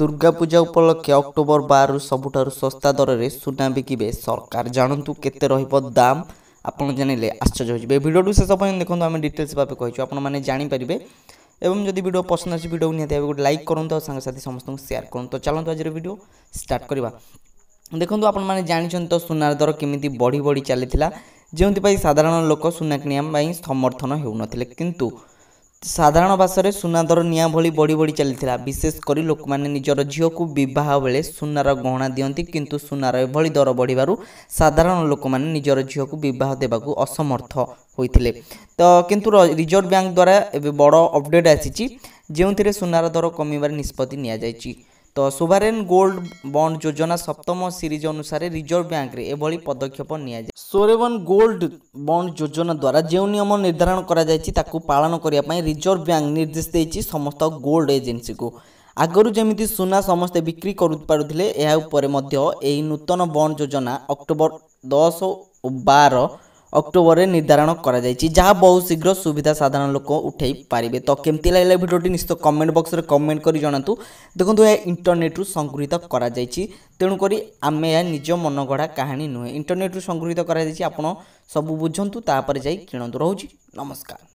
দুর্গাপূজা উপলক্ষে ଅକ୍ଟୋବର ବାରରୁ ସବୁଠାରୁ ଶସ୍ତା ଦରରେ ସୁନା ବିକିବେ ସରକାର ଜାଣନ୍ତୁ କେତେ ରହିବ ଦାମ୍ ଆପଣ ଜାଣିଲେ ଆଶ୍ଚର୍ଯ୍ୟ ହୋଇଯିବେ ଭିଡ଼ିଓଟି ଶେଷ ପାଇଁ ଦେଖନ୍ତୁ ଆମେ ଡିଟେଲ୍ସ ଭାବେ କହିଛୁ ଆପଣମାନେ ଜାଣିପାରିବେ ଏବଂ ଯଦି ଭିଡ଼ିଓ ପସନ୍ଦ ଆସି ଭିଡ଼ିଓକୁ ନିହାତି ଭାବେ ଗୋଟେ ଲାଇକ୍ କରନ୍ତୁ ଆଉ ସାଙ୍ଗସାଥି ସମସ୍ତଙ୍କୁ ସେୟାର କରନ୍ତୁ ତ ଚାଲନ୍ତୁ ଆଜିର ଭିଡ଼ିଓ ଷ୍ଟାର୍ଟ କରିବା ଦେଖନ୍ତୁ ଆପଣମାନେ ଜାଣିଛନ୍ତି ତ ସୁନାର ଦର କେମିତି ବଢ଼ି ବଢ଼ି ଚାଲିଥିଲା ଯେଉଁଥିପାଇଁ ସାଧାରଣ ଲୋକ ସୁନା କିଣିବା ପାଇଁ ସମର୍ଥନ ହେଉନଥିଲେ କିନ୍ତୁ ସାଧାରଣ ଭାଷାରେ ସୁନାଦର ନିଆଁ ଭଳି ବଢ଼ି ବଢ଼ି ଚାଲିଥିଲା ବିଶେଷ କରି ଲୋକମାନେ ନିଜର ଝିଅକୁ ବିବାହ ବେଳେ ସୁନାର ଗହଣା ଦିଅନ୍ତି କିନ୍ତୁ ସୁନାର ଏଭଳି ଦର ବଢ଼ିବାରୁ ସାଧାରଣ ଲୋକମାନେ ନିଜର ଝିଅକୁ ବିବାହ ଦେବାକୁ ଅସମର୍ଥ ହୋଇଥିଲେ ତ କିନ୍ତୁ ରିଜର୍ଭ ବ୍ୟାଙ୍କ ଦ୍ୱାରା ଏବେ ବଡ଼ ଅପଡ଼େଟ୍ ଆସିଛି ଯେଉଁଥିରେ ସୁନାର ଦର କମିବାର ନିଷ୍ପତ୍ତି ନିଆଯାଇଛି ତ ସୁଭାରେନ୍ ଗୋଲ୍ଡ ବଣ୍ଡ ଯୋଜନା ସପ୍ତମ ସିରିଜ୍ ଅନୁସାରେ ରିଜର୍ଭ ବ୍ୟାଙ୍କରେ ଏଭଳି ପଦକ୍ଷେପ ନିଆଯାଇଛି সোরেবন গোল্ড বন্ড যোজনা দ্বারা যে নিয়ম নির্ধারণ করা যাই তাকে পালন করা রিজর্ভ ব্যাঙ্ক নির্দেশ দিয়েছি সমস্ত গোল্ড এজেন্সি কু আগরু যেমিতি সোনা সমস্তে বিক্রি করে এই নূতন বন্ড যোজনা অক্টোবর দশ ও অক্টোবরে নির্ধারণ କରାଯାଇଛି ଯାହା ବହୁ ଶୀଘ୍ର ସୁବିଧା ସାଧାରଣ ଲୋକ ଉଠାଇ ପାରିବେ ତ କେମିତି ଲାଗିଲା ଭିଡ଼ିଓଟି ନିଶ୍ଚିତ କମେଣ୍ଟ ବକ୍ସରେ କମେଣ୍ଟ କରି ଜଣାନ୍ତୁ ଦେଖନ୍ତୁ ଏହା ଇଣ୍ଟରନେଟ୍ରୁ ସଂଗୃହୀତ କରାଯାଇଛି ତେଣୁକରି ଆମେ ଏହା ନିଜ ମନଗଢ଼ା କାହାଣୀ ନୁହେଁ ଇଣ୍ଟରନେଟ୍ରୁ ସଂଗୃହୀତ କରାଯାଇଛି ଆପଣ ସବୁ ବୁଝନ୍ତୁ ତାପରେ ଯାଇ କିଣନ୍ତୁ ରହୁଛି ନମସ୍କାର